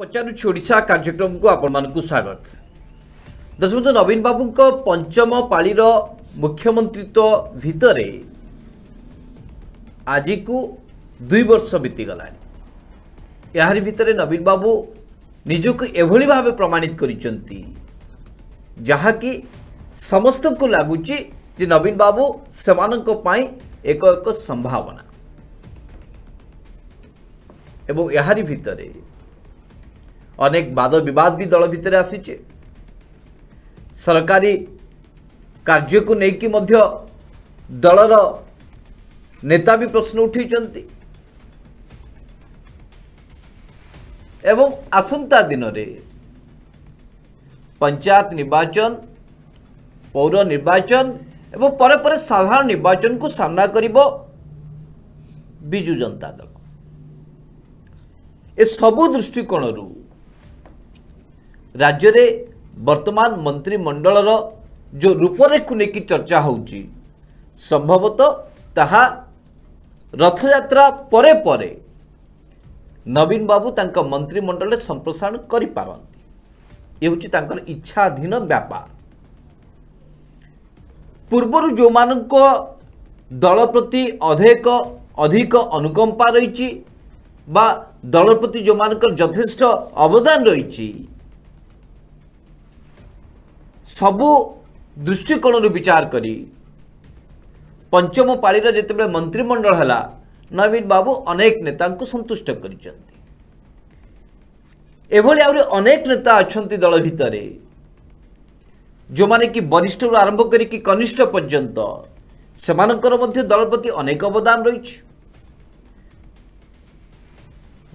ପଚାରୁଛି ଓଡ଼ିଶା କାର୍ଯ୍ୟକ୍ରମକୁ ଆପଣମାନଙ୍କୁ ସ୍ୱାଗତ ଦଶବନ୍ଧୁ ନବୀନ ବାବୁଙ୍କ ପଞ୍ଚମ ପାଳିର ମୁଖ୍ୟମନ୍ତ୍ରୀତ୍ୱ ଭିତରେ ଆଜିକୁ ଦୁଇ ବର୍ଷ ବିତିଗଲାଣି ଏହାରି ଭିତରେ ନବୀନ ବାବୁ ନିଜକୁ ଏଭଳି ଭାବେ ପ୍ରମାଣିତ କରିଛନ୍ତି ଯାହାକି ସମସ୍ତଙ୍କୁ ଲାଗୁଛି ଯେ ନବୀନ ବାବୁ ସେମାନଙ୍କ ପାଇଁ ଏକ ଏକ ସମ୍ଭାବନା ଏବଂ ଏହାରି ଭିତରେ ଅନେକ ବାଦବିବାଦ ବି ଦଳ ଭିତରେ ଆସିଛି ସରକାରୀ କାର୍ଯ୍ୟକୁ ନେଇକି ମଧ୍ୟ ଦଳର ନେତା ବି ପ୍ରଶ୍ନ ଉଠାଇଛନ୍ତି ଏବଂ ଆସନ୍ତା ଦିନରେ ପଞ୍ଚାୟତ ନିର୍ବାଚନ ପୌର ନିର୍ବାଚନ ଏବଂ ପରେ ପରେ ସାଧାରଣ ନିର୍ବାଚନକୁ ସାମ୍ନା କରିବ ବିଜୁ ଜନତା ଦଳ ଏସବୁ ଦୃଷ୍ଟିକୋଣରୁ ରାଜ୍ୟରେ ବର୍ତ୍ତମାନ ମନ୍ତ୍ରୀମଣ୍ଡଳର ଯେଉଁ ରୂପରେଖକୁ ନେଇକି ଚର୍ଚ୍ଚା ହେଉଛି ସମ୍ଭବତଃ ତାହା ରଥଯାତ୍ରା ପରେ ପରେ ନବୀନ ବାବୁ ତାଙ୍କ ମନ୍ତ୍ରୀମଣ୍ଡଳରେ ସମ୍ପ୍ରସାରଣ କରିପାରନ୍ତି ଏ ହେଉଛି ତାଙ୍କର ଇଚ୍ଛାଧୀନ ବ୍ୟାପାର ପୂର୍ବରୁ ଯେଉଁମାନଙ୍କ ଦଳ ପ୍ରତି ଅଧିକ ଅଧିକ ଅନୁକମ୍ପା ରହିଛି ବା ଦଳ ପ୍ରତି ଯେଉଁମାନଙ୍କର ଯଥେଷ୍ଟ ଅବଦାନ ରହିଛି सबु दृष्टिकोण र विचार करी पंचम र जति बेला मन्त्रीमण्डल होला नवीन बाबू अनेक नेता सन्तुष्ट गरिन्छ एभरि आउने अनेक नेता अहिले दलभि जो वरिष्ठ बरिष्ठु आरंभ गरिक कनिष्ठ पर्यन्तर दल प्रति अनेक अवदान र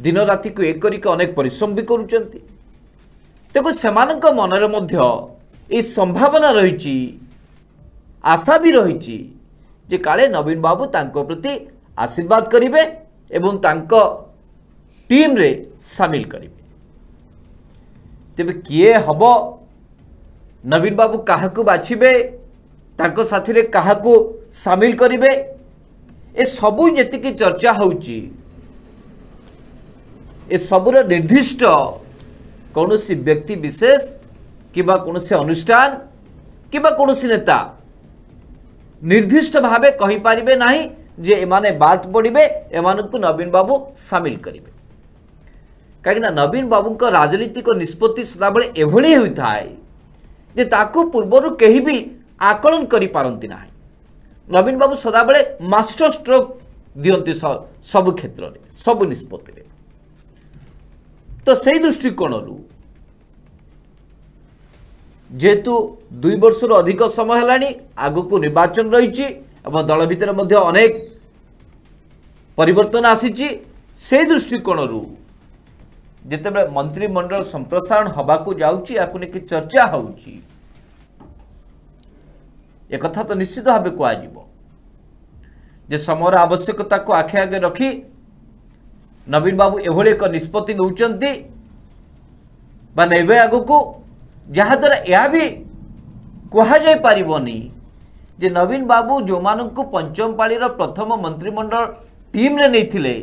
दिनराति एउटा परिश्रम त मन र ଏଇ ସମ୍ଭାବନା ରହିଛି ଆଶା ବି ରହିଛି ଯେ କାଳେ ନବୀନ ବାବୁ ତାଙ୍କ ପ୍ରତି ଆଶୀର୍ବାଦ କରିବେ ଏବଂ ତାଙ୍କ ଟିମ୍ରେ ସାମିଲ କରିବେ ତେବେ କିଏ ହେବ ନବୀନ ବାବୁ କାହାକୁ ବାଛିବେ ତାଙ୍କ ସାଥିରେ କାହାକୁ ସାମିଲ କରିବେ ଏସବୁ ଯେତିକି ଚର୍ଚ୍ଚା ହେଉଛି ଏସବୁର ନିର୍ଦ୍ଦିଷ୍ଟ କୌଣସି ବ୍ୟକ୍ତି ବିଶେଷ কিংবা କୌଣସି ଅନୁଷ୍ଠାନ କିମ୍ବା କୌଣସି ନେତା ନିର୍ଦ୍ଦିଷ୍ଟ ଭାବେ କହିପାରିବେ ନାହିଁ ଯେ ଏମାନେ ବାଦ ପଡ଼ିବେ ଏମାନଙ୍କୁ ନବୀନ ବାବୁ ସାମିଲ କରିବେ କାହିଁକିନା ନବୀନ ବାବୁଙ୍କ ରାଜନୈତିକ ନିଷ୍ପତ୍ତି ସଦାବେଳେ ଏଭଳି ହୋଇଥାଏ ଯେ ତାକୁ ପୂର୍ବରୁ କେହି ବି ଆକଳନ କରିପାରନ୍ତି ନାହିଁ ନବୀନ ବାବୁ ସଦାବେଳେ ମାଷ୍ଟର ଷ୍ଟ୍ରୋକ୍ ଦିଅନ୍ତି ସବୁ କ୍ଷେତ୍ରରେ ସବୁ ନିଷ୍ପତ୍ତିରେ ତ ସେଇ ଦୃଷ୍ଟିକୋଣରୁ ଯେହେତୁ ଦୁଇ ବର୍ଷରୁ ଅଧିକ ସମୟ ହେଲାଣି ଆଗକୁ ନିର୍ବାଚନ ରହିଛି ଏବଂ ଦଳ ଭିତରେ ମଧ୍ୟ ଅନେକ ପରିବର୍ତ୍ତନ ଆସିଛି ସେ ଦୃଷ୍ଟିକୋଣରୁ ଯେତେବେଳେ ମନ୍ତ୍ରିମଣ୍ଡଳ ସମ୍ପ୍ରସାରଣ ହେବାକୁ ଯାଉଛି ଏହାକୁ ନେଇକି ଚର୍ଚ୍ଚା ହେଉଛି ଏକଥା ତ ନିଶ୍ଚିତ ଭାବେ କୁହାଯିବ ଯେ ସମୟର ଆବଶ୍ୟକତାକୁ ଆଖି ଆଗେ ରଖି ନବୀନ ବାବୁ ଏଭଳି ଏକ ନିଷ୍ପତ୍ତି ନେଉଛନ୍ତି ବା ନେବେ ଆଗକୁ ଯାହାଦ୍ୱାରା ଏହା ବି କୁହାଯାଇପାରିବନି ଯେ ନବୀନ ବାବୁ ଯେଉଁମାନଙ୍କୁ ପଞ୍ଚମ ପାଳିର ପ୍ରଥମ ମନ୍ତ୍ରିମଣ୍ଡଳ ଟିମ୍ରେ ନେଇଥିଲେ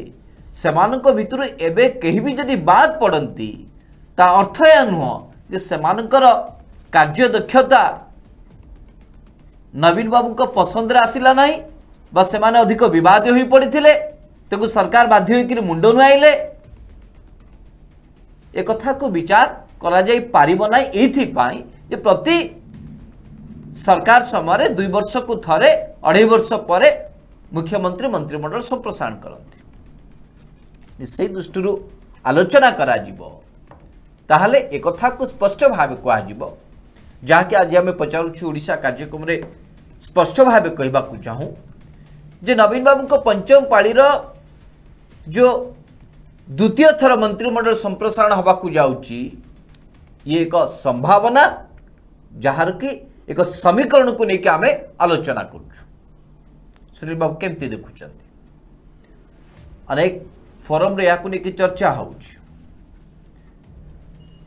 ସେମାନଙ୍କ ଭିତରୁ ଏବେ କେହି ବି ଯଦି ବାଦ୍ ପଡ଼ନ୍ତି ତା ଅର୍ଥ ଏହା ନୁହଁ ଯେ ସେମାନଙ୍କର କାର୍ଯ୍ୟଦକ୍ଷତା ନବୀନ ବାବୁଙ୍କ ପସନ୍ଦରେ ଆସିଲା ନାହିଁ ବା ସେମାନେ ଅଧିକ ବିବାଦୀୟ ହୋଇ ପଡ଼ିଥିଲେ ତାକୁ ସରକାର ବାଧ୍ୟ ହୋଇକରି ମୁଣ୍ଡ ନୁଆଇଲେ ଏ କଥାକୁ ବିଚାର करना प्रति सरकार समय दुई वर्ष को थे अढ़े वर्ष पर मुख्यमंत्री मंत्रिमंडल संप्रसारण करती से दृष्टि आलोचना करे एक स्पष्ट भाव कह जहाँकि आज आम पचारा कार्यक्रम स्पष्ट भाव कह चाहूँ जे नवीन बाबू पंचम पाड़ी जो द्वितीय थर मंत्रिमंडल संप्रसारण हाबकू जा ଇଏ ଏକ ସମ୍ଭାବନା ଯାହାରକି ଏକ ସମୀକରଣକୁ ନେଇକି ଆମେ ଆଲୋଚନା କରୁଛୁ ସୁନୀଲବାବୁ କେମିତି ଦେଖୁଛନ୍ତି ଅନେକ ଫୋରମରେ ଏହାକୁ ନେଇକି ଚର୍ଚ୍ଚା ହେଉଛି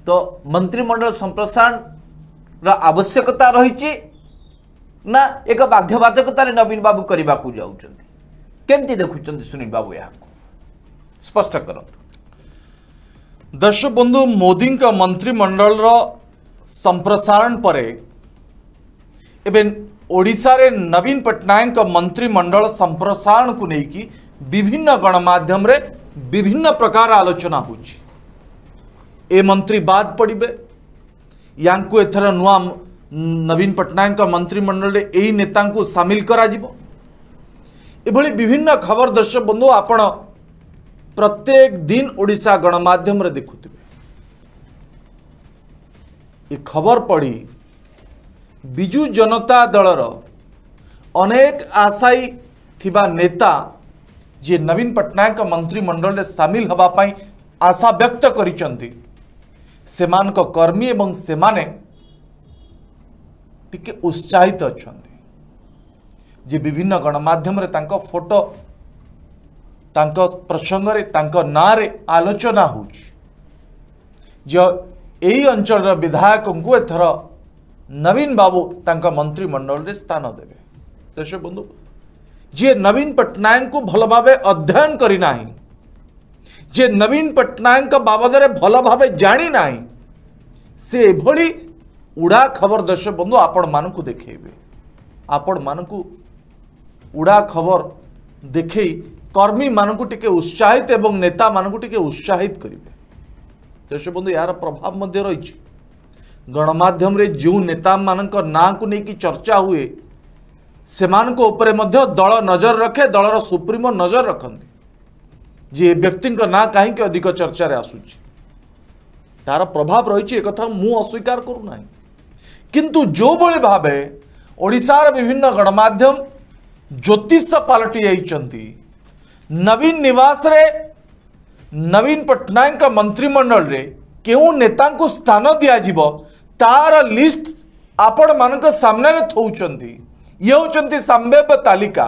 ତ ମନ୍ତ୍ରିମଣ୍ଡଳ ସମ୍ପ୍ରସାରଣର ଆବଶ୍ୟକତା ରହିଛି ନା ଏକ ବାଧ୍ୟବାଧକତାରେ ନବୀନ ବାବୁ କରିବାକୁ ଯାଉଛନ୍ତି କେମିତି ଦେଖୁଛନ୍ତି ସୁନୀଲ ବାବୁ ଏହାକୁ ସ୍ପଷ୍ଟ କରନ୍ତୁ दर्शक बंधु मोदी मंत्रिमंडल संप्रसारण पर नवीन पट्टनायक मंत्रिमंडल संप्रसारण को लेकिन विभिन्न गणमाध्यम विभिन्न प्रकार आलोचना हो मंत्री बाद पड़े या थर नुआ नवीन पट्टनायक मंत्रिमंडल यही नेता सामिल कर खबर दर्शक बंधु आपड़ प्रत्येक दिन ओडा गणमाध्यम देखु थे ये खबर पढ़ी विजु जनता दलर अनेक आशायी थिबा नेता जी नवीन पट्टनायक मंत्रिमंडल में सामिल हाबाई आशा व्यक्त सेमान को कर्मी एवं सेमाने टिके उत्साहित अच्छा जी विभिन्न गणमाध्यम फोटो प्रसंगे ना आलोचना हो अंचल विधायक को एथर नवीन बाबू तक मंत्रिमंडल स्थान देवे देश बंधु जी नवीन पट्टनायक भल भाव अध्ययन करना जे नवीन पट्टनायक बाबदे भल भाव जाणी ना से भि उड़ा खबर दर्शक बंधु आपण मान देखे आपण मान उड़ा खबर देख कर्मी मानक उत्साहित नेता मानी उत्साहित करेंगे दर्शक बंधु यार प्रभाव रही गणमाम जो नेता मान को लेकिन चर्चा हुए से मानते दल नजर रखे दलर सुप्रीमो नजर रखती जी व्यक्ति ना कहीं अधिक चर्चा आसूच तार प्रभाव रही एक अस्वीकार करूना किंतु जो भाई भाव ओडार विभिन्न गणमाम ज्योतिष पलटि जाती नवीन निवास रे नवीन पट्टनायक मंत्रिमंडल क्यों नेता स्थान दिजाव तार लिस्ट आपण मान सामने थोड़ी ये हूँ संभाव्य तालिका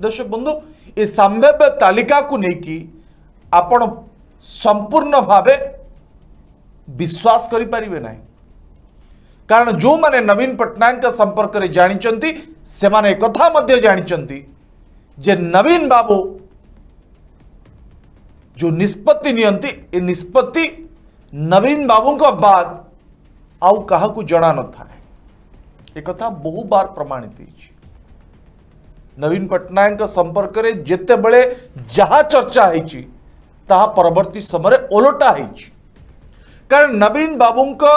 दर्शक बंधु ये संभाव्य तालिका को लेकिन आपण संपूर्ण भाव विश्वास करें कारण जो मैंने नवीन पट्टनायक संपर्क जानते से जानते जे नवीन बाबू जो निष्पत्ति निष्पत्ति नवीन बाबू का बाद आउ कहा जड़ा न था एक बहु बार प्रमाणित नवीन पटनायक संपर्क में जिते बड़े जहा चर्चा ता परवर्त समय ओलटा हो नवीन बाबू का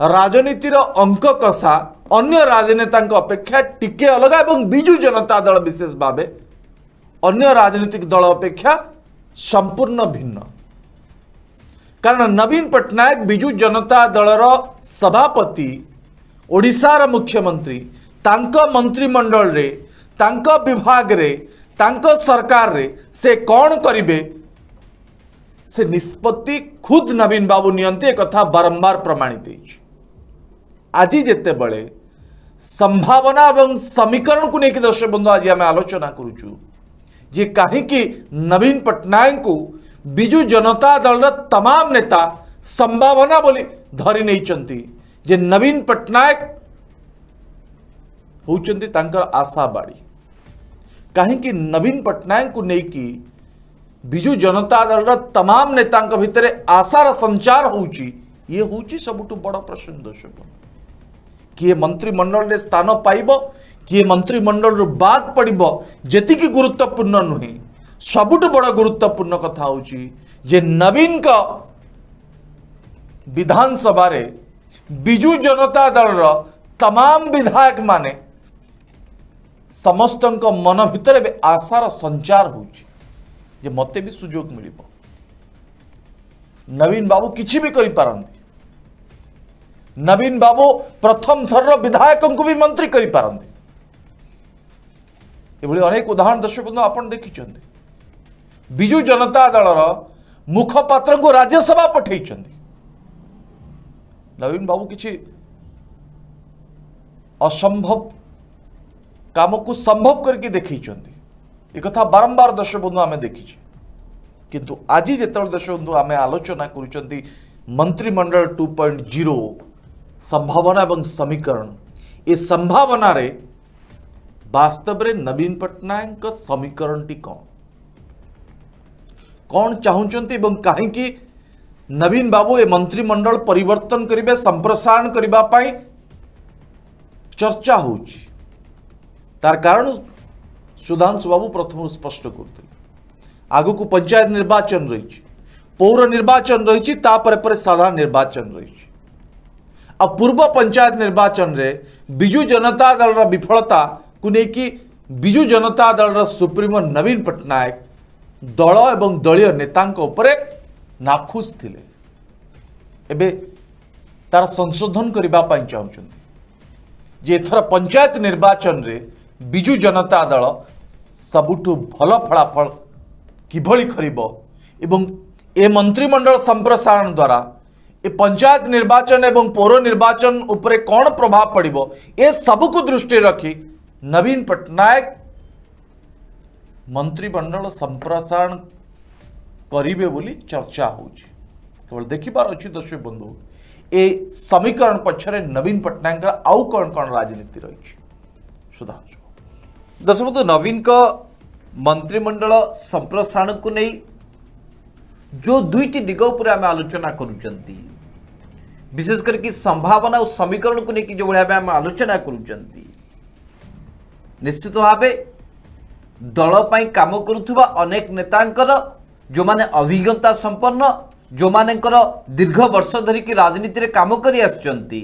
राजनीतिर अंक कसा अन्य राजनेता अपेक्षा टिके अलग एवं विजु जनता दल विशेष भाव अन्य राजनीतिक दल अपेक्षा संपूर्ण भिन्न कारण नवीन पटनायक विजु जनता दल सभापति ओडार मुख्यमंत्री मंत्रिमंडल विभाग रे, सरकार रे, से कौन करे से निष्पत्ति खुद नवीन बाबू निथा बारंबार प्रमाणित आज जिते बड़े संभावना और समीकरण को लेकिन दर्शक बंधु आज आम आलोचना करुच्छू जे कहीं नवीन पट्टनायक को विजु जनता दल तमाम नेता संभावना बोली धरी नहीं जे नवीन पट्टनायक आशा बाड़ी कहीं नवीन पट्टनायक को लेकिन विजु जनता दल तमाम नेता भितर आशार संचार हो सबुठ बड़ प्रश्न दर्शक किए मंत्रिमंडल स्थान पाइब किए मंत्रिमंडल बाद पड़े जी गुरुत्वपूर्ण नुहे सबुठ बड़ गुरुत्वपूर्ण कथा जे नवीन का विधानसभा विजु जनता दल तमाम विधायक मान समस्त मन भितर आशार संचार हो मत भी सुजोग मिल नवीन बाबू किसी भी करते नवीन बाबू प्रथम थर विधायक को भी मंत्री करी करते अनेक उदाहरण दर्शक बंधु आप देखी विजु जनता दल रुखपात्र राज्यसभा पठे नवीन बाबू कि असंभव कम को संभव करके देखते एक बारंबार दर्शक बंधु आम देखी किंतु आज जिते दर्शक बंधु आम आलोचना कर मंत्रिमंडल टू पॉइंट जीरो संभावना और समीकरण ये संभावन रे वास्तव में नवीन पट्टनायक समीकरण टी कौन कौन चाहती कहीं नवीन बाबू ए मंत्रिमंडल पर संप्रसारण करने चर्चा हो तार कारण सुधांशु बाबू प्रथम स्पष्ट कर पंचायत निर्वाचन रही पौर निर्वाचन रही साधारण निर्वाचन रही पूर्व पंचायत निर्वाचन रे विजु जनता दल रफलता कुनेकी विजु जनता दल सुप्रीमो नवीन पट्टनायक दल एवं दलय नेता नाखुश थे एवं तार संशोधन करने चाहते जे एथर पंचायत निर्वाचन रे विजु जनता दल सब भल फलाफल किभली कर मंत्रिमंडल संप्रसारण द्वारा ए पंचायत निर्वाचन एवं पौर निर्वाचन उपरे कौन प्रभाव पड़े ए सब सबको दृष्टि रखी नवीन पट्टनायक मंत्रिमंडल संप्रसारण करे बोली चर्चा होवल देखिबार अच्छी दर्शक बंधु ए समीकरण पक्षर नवीन पट्टनायक आउ कौन कौन राजनीति रही सुधा दर्शक बंधु नवीन का मंत्रिमंडल संप्रसारण को नहीं जो दुईटी दिग उपर आम आलोचना कर विशेष करके संभावना और समीकरण को लेकिन जो भाई आलोचना करुँच ନିଶ୍ଚିତ ଭାବେ ଦଳ ପାଇଁ କାମ କରୁଥିବା ଅନେକ ନେତାଙ୍କର ଯେଉଁମାନେ ଅଭିଜ୍ଞତା ସମ୍ପନ୍ନ ଯେଉଁମାନଙ୍କର ଦୀର୍ଘ ବର୍ଷ ଧରିକି ରାଜନୀତିରେ କାମ କରି ଆସିଛନ୍ତି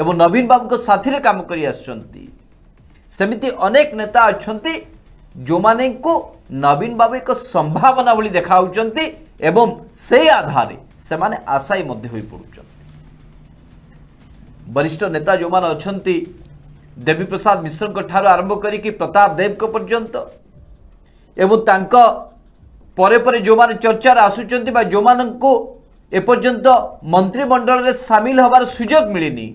ଏବଂ ନବୀନ ବାବୁଙ୍କ ସାଥିରେ କାମ କରି ଆସିଛନ୍ତି ସେମିତି ଅନେକ ନେତା ଅଛନ୍ତି ଯେଉଁମାନଙ୍କୁ ନବୀନ ବାବୁ ଏକ ସମ୍ଭାବନା ଭଳି ଦେଖାଯାଉଛନ୍ତି ଏବଂ ସେଇ ଆଧାରରେ ସେମାନେ ଆଶାୟୀ ମଧ୍ୟ ହୋଇପଡ଼ୁଛନ୍ତି ବରିଷ୍ଠ ନେତା ଯେଉଁମାନେ ଅଛନ୍ତି देवी प्रसाद मिश्र आरंभ कर प्रताप देव को पर्यंत एवं तक परे जो मैंने चर्चार आसुं जो मानू एपर्तंत मंत्रिमंडल में सामिल हबार सुजोग मिलनी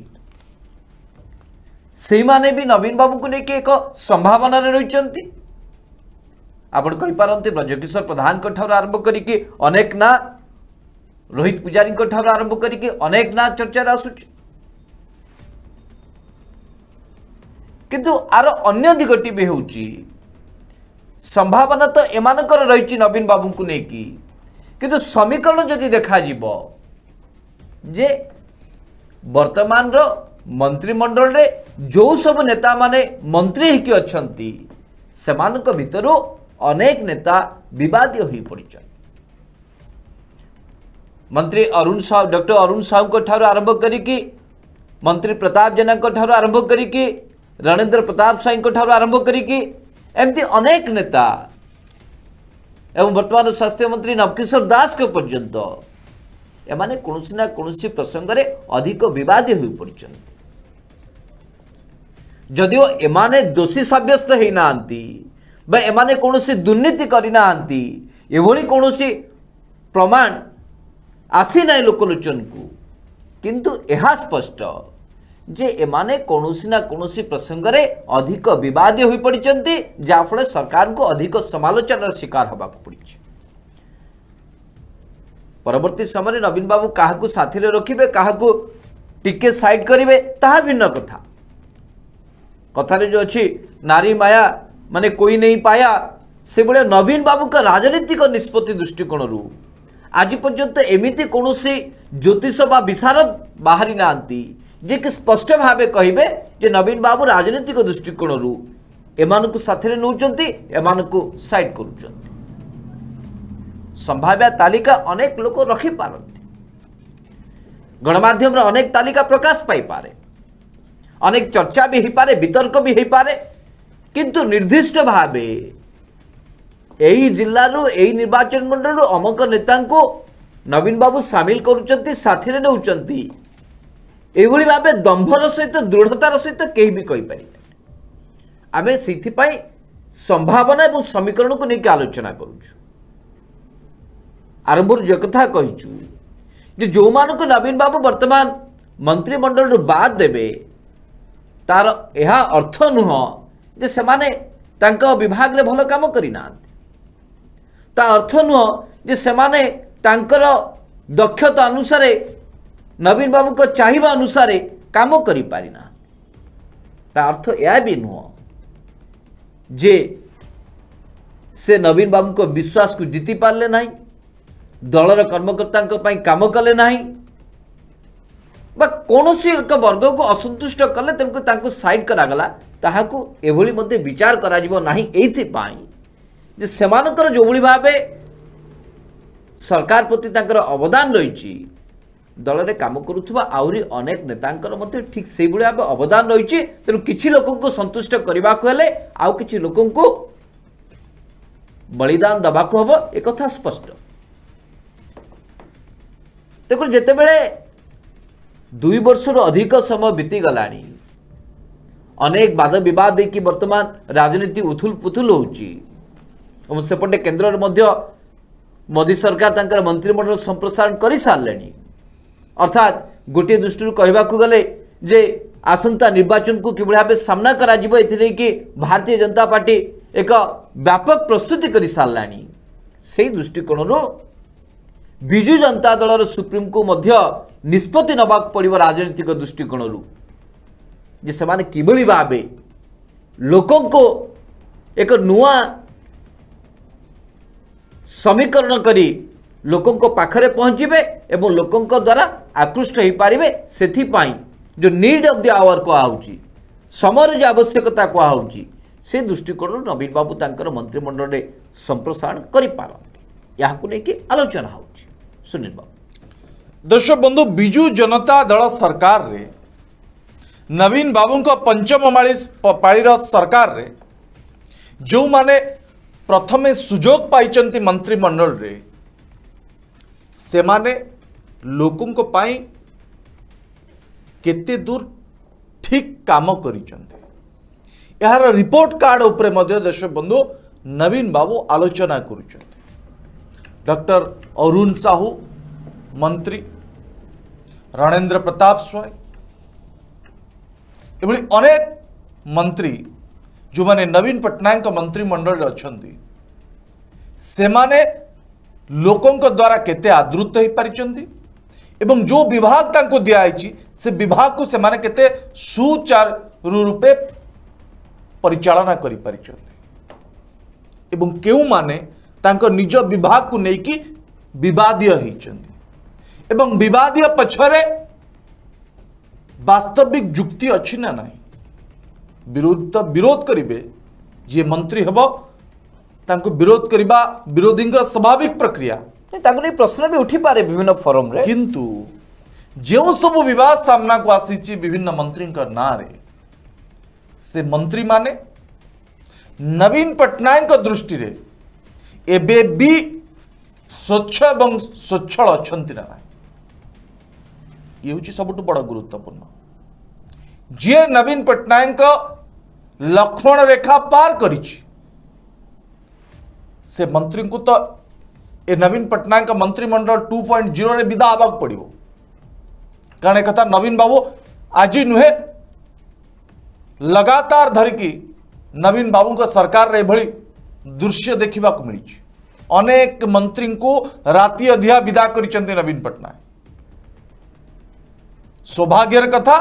से मैंने भी नवीन बाबू को लेकिन एक संभावन रही आपंपारे ब्रजकिशोर प्रधान आरंभ करके अनेक ना रोहित पूजारी ठार आरंभ करके अनेक ना किंतु आर अन्य दिगट भी हूँ संभावना तो एम रही नवीन बाबू को लेकिन किंतु समीकरण जदि देखा जे बर्तमान मंत्रिमंडल जो सब नेता माने मंत्री हो कि अच्छा से मानतर अनेक नेता बदय हो पड़ मंत्री अरुण साहू डॉक्टर अरुण साहू को ठारु आरंभ करी मंत्री प्रताप जेना आरंभ करी रणेन्द्र प्रताप स्वाई आरंभ करेक नेता एवं बर्तमान स्वास्थ्य मंत्री नवकिशोर दास के पर्यत कौन ना कौन प्रसंग में अधिक बद दोषी सब्यस्त होना कौन दुर्नीति करना कौन प्रमाण आसी ना लोकलोचन को किंतु यह स्पष्ट ଯେ ଏମାନେ କୌଣସି ନା କୌଣସି ପ୍ରସଙ୍ଗରେ ଅଧିକ ବିବାଦୀୟ ହୋଇପଡ଼ିଛନ୍ତି ଯାହାଫଳରେ ସରକାରଙ୍କୁ ଅଧିକ ସମାଲୋଚନାର ଶିକାର ହେବାକୁ ପଡ଼ିଛି ପରବର୍ତ୍ତୀ ସମୟରେ ନବୀନ ବାବୁ କାହାକୁ ସାଥିରେ ରଖିବେ କାହାକୁ ଟିକେ ସାଇଡ଼୍ କରିବେ ତାହା ଭିନ୍ନ କଥା କଥାରେ ଯେଉଁ ଅଛି ନାରୀ ମାୟା ମାନେ କୋଇ ନେଇ ପାୟା ସେଭଳିଆ ନବୀନ ବାବୁଙ୍କ ରାଜନୈତିକ ନିଷ୍ପତ୍ତି ଦୃଷ୍ଟିକୋଣରୁ ଆଜି ପର୍ଯ୍ୟନ୍ତ ଏମିତି କୌଣସି ଜ୍ୟୋତିଷ ବା ବିଶାରଦ ବାହାରି ନାହାନ୍ତି ଯିଏକି ସ୍ପଷ୍ଟ ଭାବେ କହିବେ ଯେ ନବୀନ ବାବୁ ରାଜନୈତିକ ଦୃଷ୍ଟିକୋଣରୁ ଏମାନଙ୍କୁ ସାଥିରେ ନେଉଛନ୍ତି ଏମାନଙ୍କୁ ସାଇଡ୍ କରୁଛନ୍ତି ସମ୍ଭାବ୍ୟ ତାଲିକା ଅନେକ ଲୋକ ରଖିପାରନ୍ତି ଗଣମାଧ୍ୟମରେ ଅନେକ ତାଲିକା ପ୍ରକାଶ ପାଇପାରେ ଅନେକ ଚର୍ଚ୍ଚା ବି ହେଇପାରେ ବିତର୍କ ବି ହେଇପାରେ କିନ୍ତୁ ନିର୍ଦ୍ଦିଷ୍ଟ ଭାବେ ଏହି ଜିଲ୍ଲାରୁ ଏହି ନିର୍ବାଚନ ମଣ୍ଡଳୀରୁ ଅମକ ନେତାଙ୍କୁ ନବୀନ ବାବୁ ସାମିଲ କରୁଛନ୍ତି ସାଥିରେ ନେଉଛନ୍ତି ଏଭଳି ଭାବେ ଦମ୍ଭର ସହିତ ଦୃଢ଼ତାର ସହିତ କେହି ବି କହିପାରିବେ ଆମେ ସେଥିପାଇଁ ସମ୍ଭାବନା ଏବଂ ସମୀକରଣକୁ ନେଇକି ଆଲୋଚନା କରୁଛୁ ଆରମ୍ଭରୁ ଯେ କଥା କହିଛୁ ଯେ ଯେଉଁମାନଙ୍କୁ ନବୀନ ବାବୁ ବର୍ତ୍ତମାନ ମନ୍ତ୍ରିମଣ୍ଡଳରୁ ବାଦ ଦେବେ ତାର ଏହା ଅର୍ଥ ନୁହଁ ଯେ ସେମାନେ ତାଙ୍କ ବିଭାଗରେ ଭଲ କାମ କରିନାହାନ୍ତି ତା ଅର୍ଥ ନୁହଁ ଯେ ସେମାନେ ତାଙ୍କର ଦକ୍ଷତା ଅନୁସାରେ ନବୀନ ବାବୁଙ୍କ ଚାହିଦା ଅନୁସାରେ କାମ କରିପାରିନାହାନ୍ତି ତା ଅର୍ଥ ଏହା ବି ନୁହଁ ଯେ ସେ ନବୀନ ବାବୁଙ୍କ ବିଶ୍ୱାସକୁ ଜିତି ପାରିଲେ ନାହିଁ ଦଳର କର୍ମକର୍ତ୍ତାଙ୍କ ପାଇଁ କାମ କଲେ ନାହିଁ ବା କୌଣସି ଏକ ବର୍ଗକୁ ଅସନ୍ତୁଷ୍ଟ କଲେ ତେଣୁ ତାଙ୍କୁ ସାଇଡ଼୍ କରାଗଲା ତାହାକୁ ଏଭଳି ମଧ୍ୟ ବିଚାର କରାଯିବ ନାହିଁ ଏଇଥିପାଇଁ ଯେ ସେମାନଙ୍କର ଯେଉଁଭଳି ଭାବେ ସରକାର ପ୍ରତି ତାଙ୍କର ଅବଦାନ ରହିଛି ଦଳରେ କାମ କରୁଥିବା ଆହୁରି ଅନେକ ନେତାଙ୍କର ମଧ୍ୟ ଠିକ୍ ସେଇଭଳି ଭାବେ ଅବଦାନ ରହିଛି ତେଣୁ କିଛି ଲୋକଙ୍କୁ ସନ୍ତୁଷ୍ଟ କରିବାକୁ ହେଲେ ଆଉ କିଛି ଲୋକଙ୍କୁ ବଳିଦାନ ଦେବାକୁ ହେବ ଏ କଥା ସ୍ପଷ୍ଟ ତେଣୁ ଯେତେବେଳେ ଦୁଇ ବର୍ଷରୁ ଅଧିକ ସମୟ ବିତିଗଲାଣି ଅନେକ ବାଦବିବାଦ ଦେଇକି ବର୍ତ୍ତମାନ ରାଜନୀତି ଉଥୁଲ ପୁଥୁଲ ହେଉଛି ଏବଂ ସେପଟେ କେନ୍ଦ୍ରରେ ମଧ୍ୟ ମୋଦି ସରକାର ତାଙ୍କର ମନ୍ତ୍ରିମଣ୍ଡଳ ସମ୍ପ୍ରସାରଣ କରିସାରିଲେଣି अर्थात गोटे दृष्टि कहवाक गले आसंता निर्वाचन को किभ भाव सामना कर भारतीय जनता पार्टी एक व्यापक प्रस्तुति कर सारा से दृष्टिकोण विजु जनता दल सुप्रीम को मध्य निष्पत्ति नवा पड़ राजनीतिक दृष्टिकोण जे से किभली भाव लोक को एक नू समीकरण लोकों पाखे पहुँचे और लोकों द्वारा आकृष्ट हो पारे से जो निड अफ दि आवर कह समय जो आवश्यकता से दृष्टिकोण नवीन बाबू तर मंत्रिमंडल संप्रसारण करोचना होनील बाबू दर्शक बंधु विजु जनता दल सरकार रे नवीन बाबू का पंचम माली पाड़ी सरकार रे जो मैंने प्रथम सुजोग पाई मंत्रिमंडल रे से लोक केत दूर ठीक काम कर रिपोर्ट कार्ड उपरे देश बंधु नवीन बाबू आलोचना कर डर अरुण साहू मंत्री रणेन्द्र प्रताप स्वयं अनेक मंत्री जो मैंने नवीन पट्टनायक मंत्रिमंडल अच्छा से माने लोकों द्वारा केते आदृत हो पारे जो विभाग तक दिखाई से विभाग को सेमाने केते सुचारू रूपे परिचालना करज विभाग को लेकिन बदयी एवं बदय पक्षर वास्तविक जुक्ति अच्छी ना ना विरोध तो विरोध करे जी मंत्री हम विरोध करवा विरोधी स्वाभाविक प्रक्रिया प्रश्न भी उठी पारे विभिन्न फोरम किंतु जो सब बिवाद सामना को आसी विभिन्न मंत्री ना से मंत्री माने नवीन पट्टनायक दृष्टि एवं भी स्वच्छ एवं स्वच्छल अच्छा ना ये हूँ सब बड़ गुरुत्वपूर्ण जी नवीन पट्टनायक लक्ष्मण रेखा पार करी से मंत्री को तो ये नवीन पट्टनायक मंत्रिमंडल टू पॉइंट जीरो विदा हवा पड़ो कारण एक नवीन बाबू आज नुहे लगातार धरिकी नवीन बाबू का सरकार दृश्य देखा मिली अनेक मंत्री को राति अधिया विदा कर नवीन पट्टनायक सौभाग्य कथा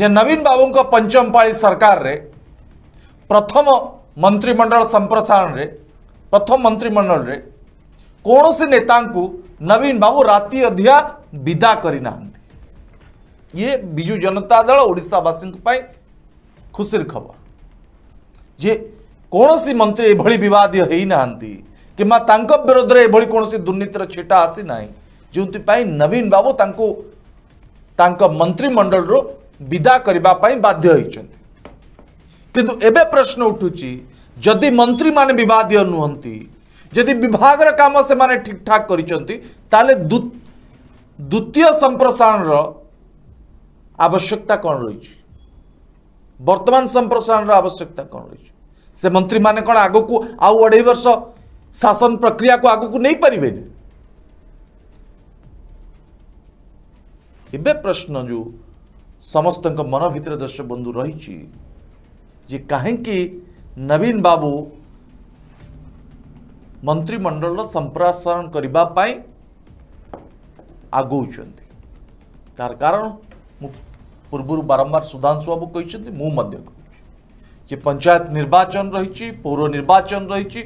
जे नवीन बाबू का पंचम पाई सरकार रे प्रथम मंत्रिमंडल संप्रसारण रे प्रथम मंत्रिमंडल कौन सी नेता नवीन बाबू राति अधिया विदा करना ये विजु जनता दल ओडावासी खुशी खबर जे कौन सी मंत्री यह बद ना विरोध में यह दुर्नीतिर छिटा आसी ना जो नवीन बाबू मंत्रिमंडल रु विदा करने बाध्य किंतु प्रश्न उठू जदि मंत्री माने बदय नुहति जदि विभाग काम से माने ठीक ठाक कर द्वितीय संप्रसारण आवश्यकता कौन रही वर्तमान संप्रसारण आवश्यकता कौन रही से मंत्री माने कौन आग को आउ अढ़ वर्ष शासन प्रक्रिया को आग को नहीं पारे इबे प्रश्न जो समस्त मन भितर दर्शक बंधु रही कहीं नवीन बाबू मंत्रिमंडल संप्रसारण करने आगौं तार कारण पूर्व बारंबार सुधांशु बाबू कहते मुझे पंचायत निर्वाचन रही पौर निर्वाचन रही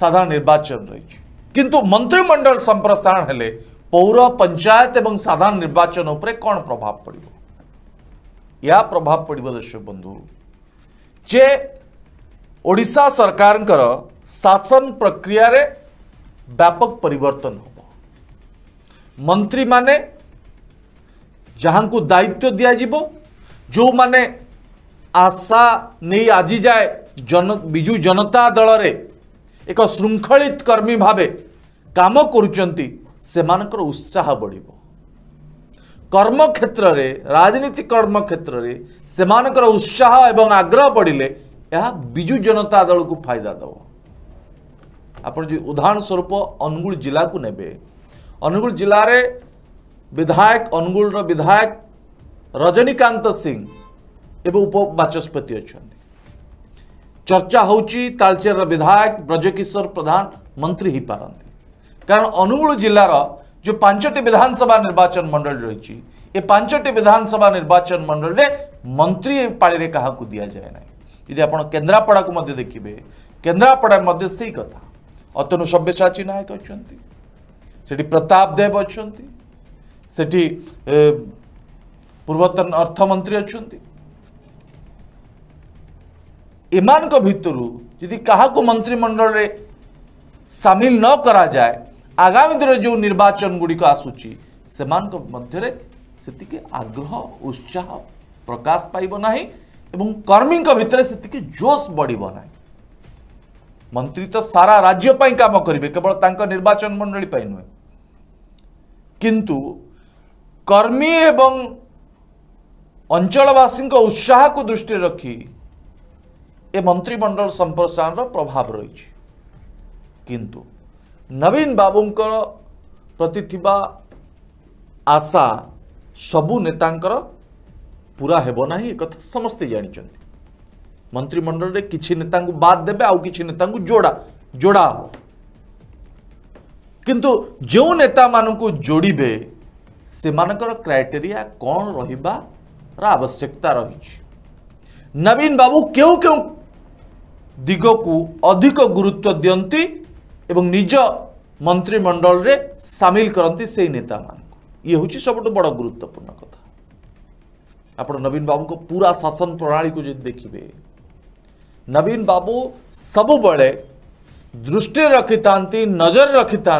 साधारण निर्वाचन रही कि मंत्रिमंडल संप्रसारण हेले पौर पंचायत एवं साधारण निर्वाचन उपरे कौन प्रभाव पड़ो प्रभाव पड़ दर्शक बंधु जे ओडा सरकार शासन प्रक्रिय व्यापक पर मंत्री माने जहाँ को दायित्व दिजो जो माने आशा नहीं आज जाए जन विजु जनता दल रे एक श्रृंखलित कर्मी भाव काम कर उत्साह बढ़ कर्म क्षेत्र में राजनीति कर्म क्षेत्र में मानकर उत्साह एवं आग्रह बढ़िले यह विजु जनता दल को फायदा दब आप उदाहरण स्वरूप अनुगुण जिला को ने अनुगुण जिले में विधायक अनुगुण विधायक रजनीकांत सिंह एवं उपवाचस्पति अच्छा चर्चा होलचेर विधायक ब्रजकिशोर प्रधान मंत्री ही पारती कारण अनुगुण जिलार जो पांचटी विधानसभा निर्वाचन मंडल रही ए पांचटी विधानसभा निर्वाचन मंडल में मंत्री पाड़ी क्या दि जाए ना यदि आप केन्द्रापड़ा को देखिए केन्द्रापड़ा से कथा अतनु सब्यसाची नायक अच्छा से प्रताप देव अच्छा से पूर्वतन अर्थमंत्री अच्छा ଏମାନଙ୍କ ଭିତରୁ क्या मंत्रिमंडल सामिल न करा जाए आगामी दिन जो निर्वाचन गुड़िक आसुच्चर से आग्रह उत्साह प्रकाश पाइबना एवं कर्मी भितर से जोश बढ़ना मंत्री तो सारा राज्यपाल काम करेंगे केवल तक निर्वाचन मंडल नुहे किंतु कर्मी एवं अंचलवासी उत्साह को दृष्टि रखी ए मंत्रिमंडल संप्रसारण प्रभाव रही किंतु नवीन बाबू प्रति आशा सबु नेता पूरा हेबना ही एक समस्ते जानते मंत्रिमंडल में किसी नेता बाद देवे आता जोड़ा जोड़ा हम किंतु जो नेता मानक जोड़े से मानकर क्राइटेरिया कौन रवश्यकता रही नवीन बाबू क्यों क्यों दिग को अधिक गुरुत्व दिंती निज मंत्रिमंडल सामिल करती से नेता मान ये हूँ सब बड़ गुरुत्वपूर्ण कथ आप नवीन बाबू को पूरा शासन प्रणाली को जो देखिए नवीन बाबू सब बड़े दृष्टि रखि था नजर रखि था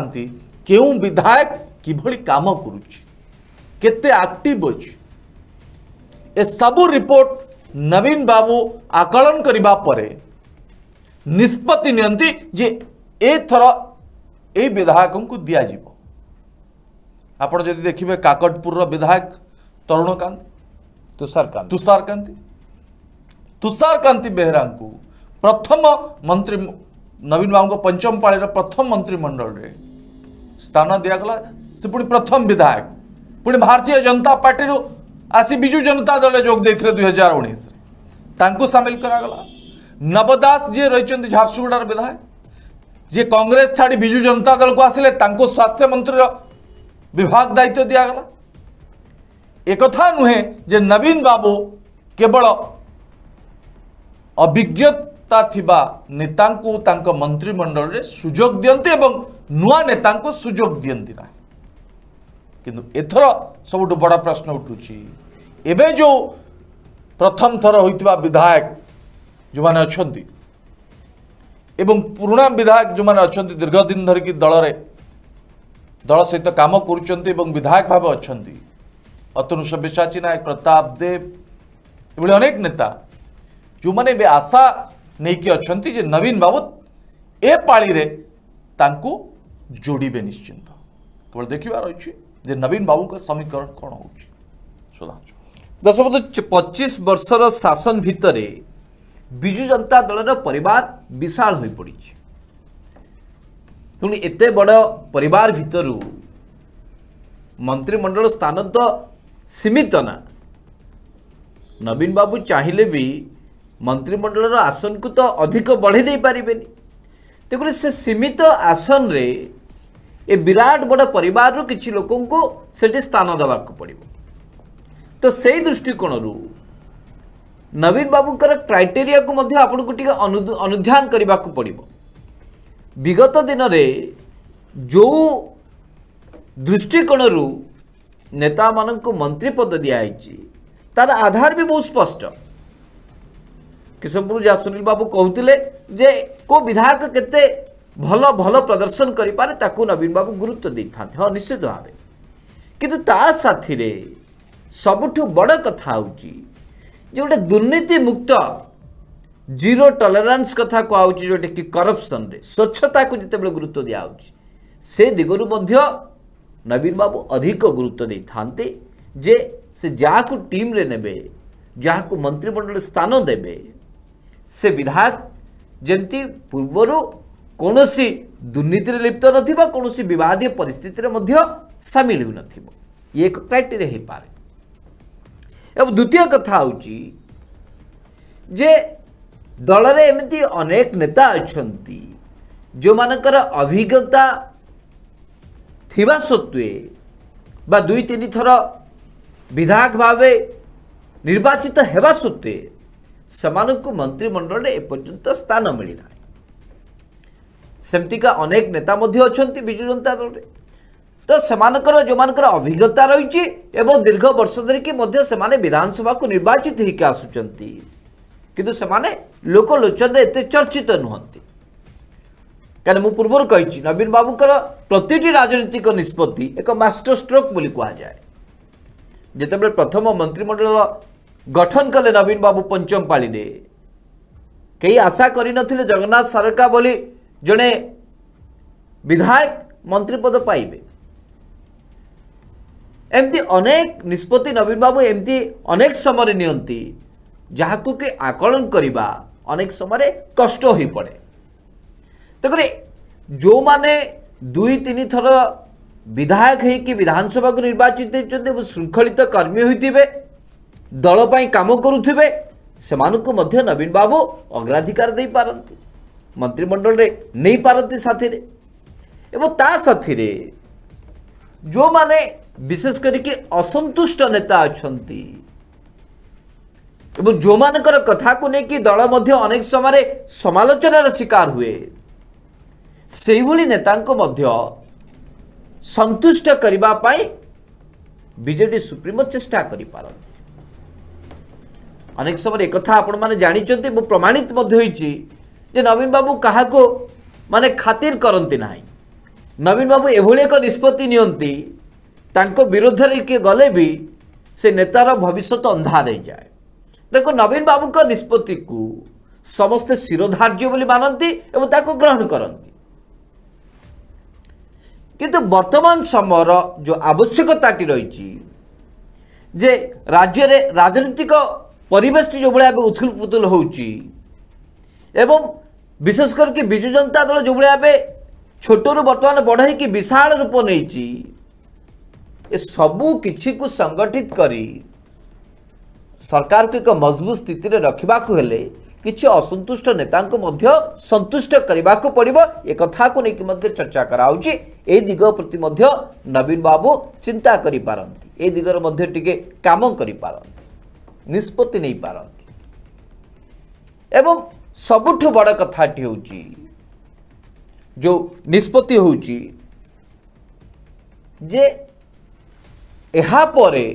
क्यों विधायक किभली कम करते आक्टिव ए सबू रिपोर्ट नवीन बाबू आकलन करने निष्पत्ति नि एथर विधायक को दिजो आप देखिए काकटपुर विधायक तरुणकांत तुषारकांत तुषार तुषारकांति बेहरा को प्रथम मंत्री नवीन बाबू पंचम पाड़ प्रथम मंत्रिमंडल स्थान दिगला से पुणी प्रथम विधायक पुणी भारतीय जनता पार्टी आसी विजु जनता दल जो दे दुई हजार उन्नीस सामिल करवदास जी रही झारसुगुड़ार विधायक जी कांग्रेस छाड़ विजु जनता दल को आसे स्वास्थ्य मंत्री विभाग दायित्व तो दिगला एक नुहे जे नवीन बाबू केवल अभिज्ञता नेता मंत्रिमंडल सुजोग दिंती नुआ नेता सुजोग दिंती ना कि एथर सबुठ बड़ प्रश्न उठू एवं जो प्रथम थर हो विधायक जो मैंने अच्छा एवं पुणा विधायक जो मैंने अच्छा दीर्घ दिन धरिकी दल दल सहित कम कर विधायक भाव अच्छा अतनु सब्यसाची नायक प्रताप देव ये अनेक नेता जो मैंने आशा नहीं कि अच्छा जे नवीन बाबू ए पाड़ी रे तांकु जोड़े निश्चिंत केवल देखा रही नवीन बाबू का समीकरण कौन हो दशपत पचीस वर्षर शासन भितर ବିଜୁ ଜନତା ଦଳର ପରିବାର ବିଶାଳ ହୋଇପଡ଼ିଛି ତେଣୁ ଏତେ ବଡ଼ ପରିବାର ଭିତରୁ ମନ୍ତ୍ରିମଣ୍ଡଳ ସ୍ଥାନ ତ ସୀମିତ ନା ନବୀନ ବାବୁ ଚାହିଁଲେ ବି ମନ୍ତ୍ରିମଣ୍ଡଳର ଆସନକୁ ତ ଅଧିକ ବଢ଼େଇ ଦେଇପାରିବେନି ତେଣୁ ସେ ସୀମିତ ଆସନରେ ଏ ବିରାଟ ବଡ଼ ପରିବାରରୁ କିଛି ଲୋକଙ୍କୁ ସେଠି ସ୍ଥାନ ଦେବାକୁ ପଡ଼ିବ ତ ସେଇ ଦୃଷ୍ଟିକୋଣରୁ ନବୀନ ବାବୁଙ୍କର କ୍ରାଇଟେରିଆକୁ ମଧ୍ୟ ଆପଣଙ୍କୁ ଟିକେ ଅନୁଧ୍ୟାନ କରିବାକୁ ପଡ଼ିବ ବିଗତ ଦିନରେ ଯେଉଁ ଦୃଷ୍ଟିକୋଣରୁ ନେତାମାନଙ୍କୁ ମନ୍ତ୍ରୀ ପଦ ଦିଆହେଇଛି ତା'ର ଆଧାର ବି ବହୁତ ସ୍ପଷ୍ଟ କିଶନପୁର ଯାହା ସୁନୀଲ ବାବୁ କହୁଥିଲେ ଯେ କେଉଁ ବିଧାୟକ କେତେ ଭଲ ଭଲ ପ୍ରଦର୍ଶନ କରିପାରେ ତାକୁ ନବୀନ ବାବୁ ଗୁରୁତ୍ୱ ଦେଇଥାନ୍ତି ହଁ ନିଶ୍ଚିତ ଭାବେ କିନ୍ତୁ ତା ସାଥିରେ ସବୁଠୁ ବଡ଼ କଥା ହେଉଛି जो गोटे दुर्नीति मुक्त जीरो टलरान्स कथ कौन जो कि करपसन स्वच्छता को जिते बड़े गुरुत्व दिखाई से दिगर मध्य नवीन बाबू अधिक गुरुत्व दे था जे से जहाँ को टीम रे ने जहाँ को मंत्रिमंडल स्थान देवे से विधायक जमी पूर्वर कौन सी दुर्नीति लिप्त नौसी बदय पिस्थितर सामिल हो न ये क्राइटे हो पाए ଏବଂ ଦ୍ୱିତୀୟ କଥା ହେଉଛି ଯେ ଦଳରେ ଏମିତି ଅନେକ ନେତା ଅଛନ୍ତି ଯେଉଁମାନଙ୍କର ଅଭିଜ୍ଞତା ଥିବା ସତ୍ତ୍ୱେ ବା ଦୁଇ ତିନି ଥର ବିଧାୟକ ଭାବେ ନିର୍ବାଚିତ ହେବା ସତ୍ତ୍ୱେ ସେମାନଙ୍କୁ ମନ୍ତ୍ରିମଣ୍ଡଳରେ ଏପର୍ଯ୍ୟନ୍ତ ସ୍ଥାନ ମିଳିନାହିଁ ସେମିତିକା ଅନେକ ନେତା ମଧ୍ୟ ଅଛନ୍ତି ବିଜୁ ଜନତା ଦଳରେ ତ ସେମାନଙ୍କର ଯେଉଁମାନଙ୍କର ଅଭିଜ୍ଞତା ରହିଛି ଏବଂ ଦୀର୍ଘ ବର୍ଷ ଧରିକି ମଧ୍ୟ ସେମାନେ ବିଧାନସଭାକୁ ନିର୍ବାଚିତ ହେଇକି ଆସୁଛନ୍ତି କିନ୍ତୁ ସେମାନେ ଲୋକଲୋଚନରେ ଏତେ ଚର୍ଚ୍ଚିତ ନୁହନ୍ତି କାରଣ ମୁଁ ପୂର୍ବରୁ କହିଛି ନବୀନ ବାବୁଙ୍କର ପ୍ରତିଟି ରାଜନୈତିକ ନିଷ୍ପତ୍ତି ଏକ ମାଷ୍ଟର ଷ୍ଟ୍ରୋକ୍ ବୋଲି କୁହାଯାଏ ଯେତେବେଳେ ପ୍ରଥମ ମନ୍ତ୍ରିମଣ୍ଡଳ ଗଠନ କଲେ ନବୀନ ବାବୁ ପଞ୍ଚମ ପାଳିରେ କେହି ଆଶା କରିନଥିଲେ ଜଗନ୍ନାଥ ସରକା ବୋଲି ଜଣେ ବିଧାୟକ ମନ୍ତ୍ରୀ ପଦ ପାଇବେ ଏମିତି ଅନେକ ନିଷ୍ପତ୍ତି ନବୀନ ବାବୁ ଏମିତି ଅନେକ ସମୟରେ ନିଅନ୍ତି ଯାହାକୁ କି ଆକଳନ କରିବା ଅନେକ ସମୟରେ କଷ୍ଟ ହୋଇପଡ଼େ ତେଣୁକରି ଯେଉଁମାନେ ଦୁଇ ତିନି ଥର ବିଧାୟକ ହେଇକି ବିଧାନସଭାକୁ ନିର୍ବାଚିତ ହେଇଛନ୍ତି ଏବଂ ଶୃଙ୍ଖଳିତ କର୍ମୀ ହୋଇଥିବେ ଦଳ ପାଇଁ କାମ କରୁଥିବେ ସେମାନଙ୍କୁ ମଧ୍ୟ ନବୀନ ବାବୁ ଅଗ୍ରାଧିକାର ଦେଇପାରନ୍ତି ମନ୍ତ୍ରିମଣ୍ଡଳରେ ନେଇପାରନ୍ତି ସାଥିରେ ଏବଂ ତା ସାଥିରେ ଯେଉଁମାନେ ବିଶେଷ କରିକି ଅସନ୍ତୁଷ୍ଟ ନେତା ଅଛନ୍ତି ଏବଂ ଯେଉଁମାନଙ୍କର କଥାକୁ ନେଇକି ଦଳ ମଧ୍ୟ ଅନେକ ସମୟରେ ସମାଲୋଚନାର ଶିକାର ହୁଏ ସେହିଭଳି ନେତାଙ୍କୁ ମଧ୍ୟ ସନ୍ତୁଷ୍ଟ କରିବା ପାଇଁ ବିଜେଡ଼ି ସୁପ୍ରିମୋ ଚେଷ୍ଟା କରିପାରନ୍ତି ଅନେକ ସମୟରେ ଏକଥା ଆପଣମାନେ ଜାଣିଛନ୍ତି ମୁଁ ପ୍ରମାଣିତ ମଧ୍ୟ ହୋଇଛି ଯେ ନବୀନ ବାବୁ କାହାକୁ ମାନେ ଖାତିର କରନ୍ତି ନାହିଁ ନବୀନ ବାବୁ ଏଭଳି ଏକ ନିଷ୍ପତ୍ତି ନିଅନ୍ତି ତାଙ୍କ ବିରୁଦ୍ଧରେ କିଏ ଗଲେ ବି ସେ ନେତାର ଭବିଷ୍ୟତ ଅନ୍ଧାର ହେଇଯାଏ ଦେଖ ନବୀନ ବାବୁଙ୍କ ନିଷ୍ପତ୍ତିକୁ ସମସ୍ତେ ଶିରଧାର୍ଯ୍ୟ ବୋଲି ମାନନ୍ତି ଏବଂ ତାକୁ ଗ୍ରହଣ କରନ୍ତି କିନ୍ତୁ ବର୍ତ୍ତମାନ ସମୟର ଯେଉଁ ଆବଶ୍ୟକତାଟି ରହିଛି ଯେ ରାଜ୍ୟରେ ରାଜନୈତିକ ପରିବେଶଟି ଯେଉଁଭଳିଆ ଏବେ ଉଥୁଲପୁତୁଲ ହେଉଛି ଏବଂ ବିଶେଷ କରିକି ବିଜୁ ଜନତା ଦଳ ଯେଉଁଭଳିଆ ଏବେ ଛୋଟରୁ ବର୍ତ୍ତମାନ ବଢ଼ାଇକି ବିଶାଳ ରୂପ ନେଇଛି एसबु किसी को संगठित कर सरकार को एक मजबूत स्थित रखा କିଛି ଅସନ୍ତୁଷ୍ଟ ନେତାଙ୍କୁ ମଧ୍ୟ ସନ୍ତୁଷ୍ଟ କରିବାକୁ ପଡ଼ିବ ଏ କଥାକୁ ନେଇକି ମଧ୍ୟ ଚର୍ଚ୍ଚା କରାହେଉଛି ଏ ଦିଗ ପ୍ରତି ମଧ୍ୟ ନବୀନ ବାବୁ ଚିନ୍ତା କରିପାରନ୍ତି ଏ ଦିଗରେ ମଧ୍ୟ ଟିକେ କାମ କରିପାରନ୍ତି ନିଷ୍ପତ୍ତି ନେଇପାରନ୍ତି ଏବଂ ସବୁଠୁ ବଡ଼ କଥାଟି ହେଉଛି ଯେଉଁ ନିଷ୍ପତ୍ତି ହେଉଛି ଯେ ଏହାପରେ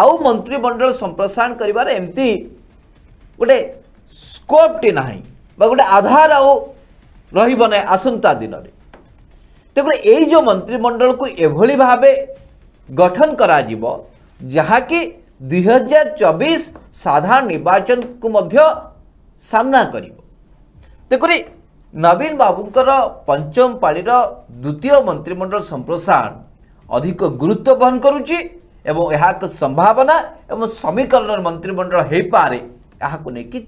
ଆଉ ମନ୍ତ୍ରିମଣ୍ଡଳ ସମ୍ପ୍ରସାରଣ କରିବାର ଏମିତି ଗୋଟେ ସ୍କୋପ୍ଟି ନାହିଁ ବା ଗୋଟେ ଆଧାର ଆଉ ରହିବ ନାହିଁ ଆସନ୍ତା ଦିନରେ ତେଣୁ ଏଇ ଯେଉଁ ମନ୍ତ୍ରିମଣ୍ଡଳକୁ ଏଭଳି ଭାବେ ଗଠନ କରାଯିବ ଯାହାକି ଦୁଇହଜାର ଚବିଶ ସାଧାରଣ ନିର୍ବାଚନକୁ ମଧ୍ୟ ସାମ୍ନା କରିବ ତେଣୁକରି ନବୀନ ବାବୁଙ୍କର ପଞ୍ଚମ ପାଳିର ଦ୍ୱିତୀୟ ମନ୍ତ୍ରିମଣ୍ଡଳ ସମ୍ପ୍ରସାରଣ अधिक गुरुत्व बहन करुच्ची संभावना एवं समीकरण मंत्रिमंडल हो पारे यहाँ